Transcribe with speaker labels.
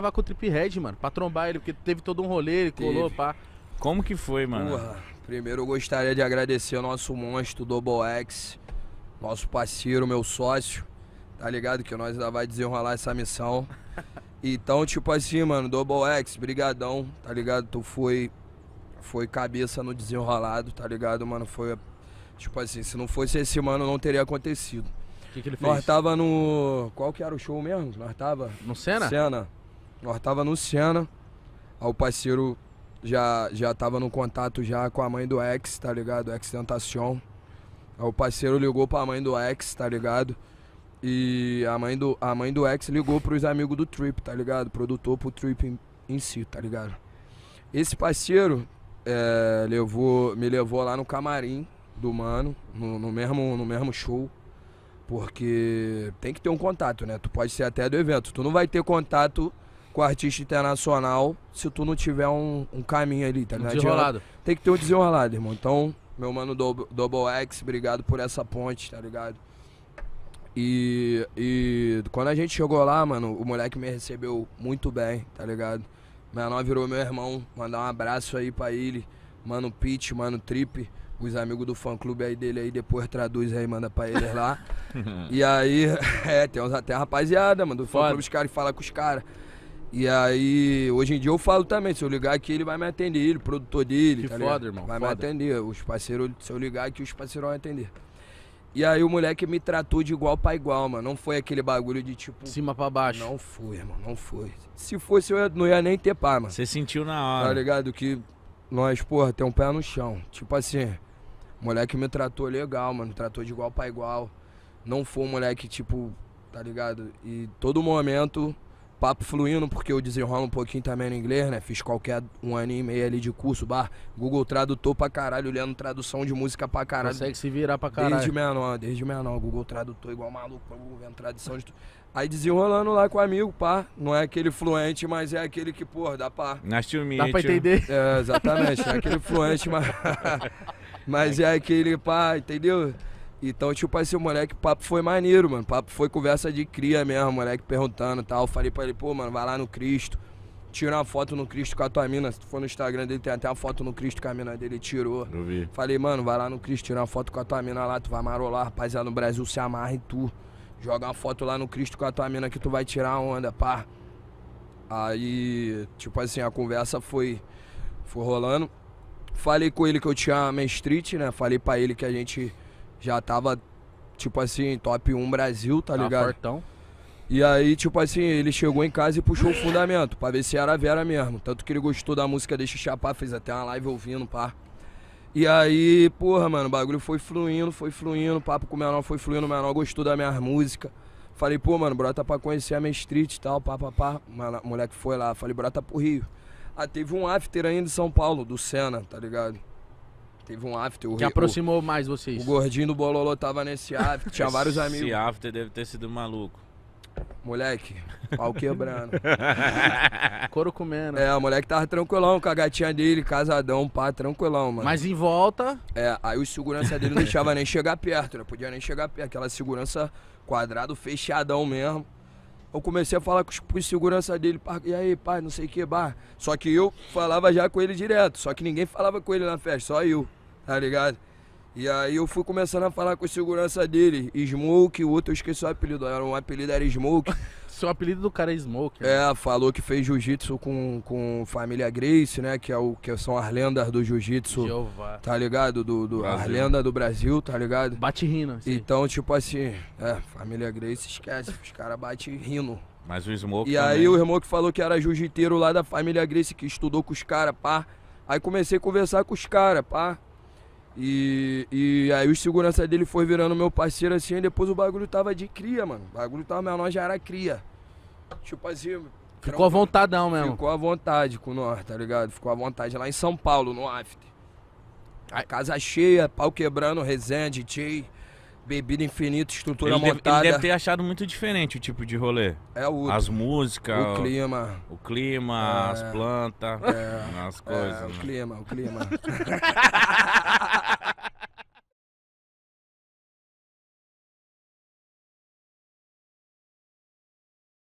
Speaker 1: tava com o Trip Red, mano, pra trombar ele, porque teve todo um rolê, ele teve. colou, pá. Como que foi, mano? Ué, primeiro eu gostaria de agradecer ao nosso monstro Double X, nosso parceiro, meu sócio. Tá ligado que nós ainda vai desenrolar essa missão. Então, tipo assim, mano, Double X, brigadão, tá ligado? Tu foi foi cabeça no desenrolado, tá ligado, mano? Foi tipo assim, se não fosse esse mano não teria acontecido. O que, que ele fez? Nós tava no qual que era o show mesmo? Nós tava no Cena? Cena. Nós tava anunciando. Aí o parceiro já, já tava no contato já com a mãe do ex, tá ligado? Ex Tentacion. Aí o parceiro ligou pra mãe do ex, tá ligado? E a mãe do, a mãe do ex ligou pros amigos do Trip, tá ligado? Produtor pro Trip em, em si, tá ligado? Esse parceiro é, levou, me levou lá no camarim do mano, no, no, mesmo, no mesmo show. Porque tem que ter um contato, né? Tu pode ser até do evento. Tu não vai ter contato com artista internacional se tu não tiver um, um caminho ali, tá ligado? Um desenrolado. Tem que ter um desenrolado, irmão. Então, meu mano Double, Double X, obrigado por essa ponte, tá ligado? E, e quando a gente chegou lá, mano, o moleque me recebeu muito bem, tá ligado? Menor virou meu irmão, mandar um abraço aí pra ele. Mano Pete, mano Trip, os amigos do fã clube aí dele aí, depois traduz aí, manda pra eles lá. e aí, é, tem, uns, a rapaziada, mano, do fã clube, os caras falam com os caras. E aí, hoje em dia eu falo também, se eu ligar aqui, ele vai me atender, ele, o produtor dele. Que tá foda, irmão. Vai foda. me atender. Os parceiros, se eu ligar aqui, os parceiros vão atender. E aí o moleque me tratou de igual para igual, mano. Não foi aquele bagulho de tipo. Cima para baixo. Não foi, irmão, não foi. Se fosse, eu não ia nem ter pá, mano. Você sentiu na tá hora. Tá ligado? Que nós, porra, tem um pé no chão. Tipo assim, o moleque me tratou legal, mano. tratou de igual para igual. Não foi um moleque, tipo, tá ligado? E todo momento papo fluindo, porque eu desenrolo um pouquinho também no inglês, né? Fiz qualquer um ano e meio ali de curso, bar, Google Tradutor pra caralho, olhando tradução de música pra caralho. Consegue se virar pra caralho. Desde menor, desde menor, Google Tradutor igual maluco, vendo tradução de tudo. Aí desenrolando lá com o amigo, pá. Não é aquele fluente, mas é aquele que, pô, dá pra. Nasce um Dá pra né? entender? É, exatamente. É aquele fluente, mas. mas é aquele, pá, entendeu? Então, tipo assim, o moleque, o papo foi maneiro, mano. O papo foi conversa de cria mesmo, o moleque perguntando e tal. falei pra ele, pô, mano, vai lá no Cristo. Tira uma foto no Cristo com a tua mina. Se tu for no Instagram dele, tem até uma foto no Cristo com a mina dele tirou. vi. Falei, mano, vai lá no Cristo, tira uma foto com a tua mina lá. Tu vai marolar, rapaziada, no Brasil se amarra em tu. Joga uma foto lá no Cristo com a tua mina que tu vai tirar a onda, pá. Aí, tipo assim, a conversa foi, foi rolando. Falei com ele que eu tinha a Main Street, né? Falei pra ele que a gente já tava, tipo assim, top 1 Brasil, tá, tá ligado? Fortão. E aí, tipo assim, ele chegou em casa e puxou o fundamento, pra ver se era Vera mesmo. Tanto que ele gostou da música Deixa Chapar, fez até uma live ouvindo, pá. E aí, porra, mano, o bagulho foi fluindo, foi fluindo, papo com o menor foi fluindo, o menor gostou da minha música. Falei, pô, mano, brota pra conhecer a minha street e tal, pá, pá, pá. O moleque foi lá, falei, brota pro Rio. Ah, teve um after ainda em São Paulo, do Senna, tá ligado? Teve um after. O, que aproximou o, mais vocês. O gordinho do Bololô tava nesse after. tinha vários amigos. Esse after deve ter sido maluco. Moleque, pau quebrando. Couro comendo. É, o moleque tava tranquilão com a gatinha dele, casadão, pá, tranquilão, mano. Mas em volta. É, aí o segurança dele não deixava nem chegar perto, não Podia nem chegar perto. Aquela segurança quadrado, fechadão mesmo. Eu comecei a falar com os, com os segurança dele, e aí, pai, não sei o que, bar. Só que eu falava já com ele direto, só que ninguém falava com ele na festa, só eu tá ligado? E aí eu fui começando a falar com o segurança dele, Smoke, o outro eu esqueci o apelido, era um apelido era Smoke. Seu apelido do cara é Smoke. Né? É, falou que fez jiu-jitsu com, com família Grace, né, que é o que são as lendas do jiu-jitsu. Jeová. Tá ligado? Do, do as lendas do Brasil, tá ligado? Bate rindo. Assim. Então, tipo assim, é, família Grace esquece, os caras batem rindo. Mas o Smoke E também. aí o Smoke falou que era jiu-jiteiro lá da família Grace que estudou com os caras, pá. Aí comecei a conversar com os caras, pá. E, e aí o segurança dele foi virando meu parceiro assim, e depois o bagulho tava de cria, mano. O bagulho tava menor, já era cria. Tipo assim. Ficou à vontadão mesmo. Ficou à vontade com nós, tá ligado? Ficou à vontade lá em São Paulo, no after. A casa cheia, pau quebrando, resenha, DJ, bebida infinita, estrutura ele montada. Deve, ele deve ter achado muito diferente o tipo de rolê. É o As músicas. O, o clima. O clima, é, as plantas, é, as é, coisas. É, né? O clima, o clima.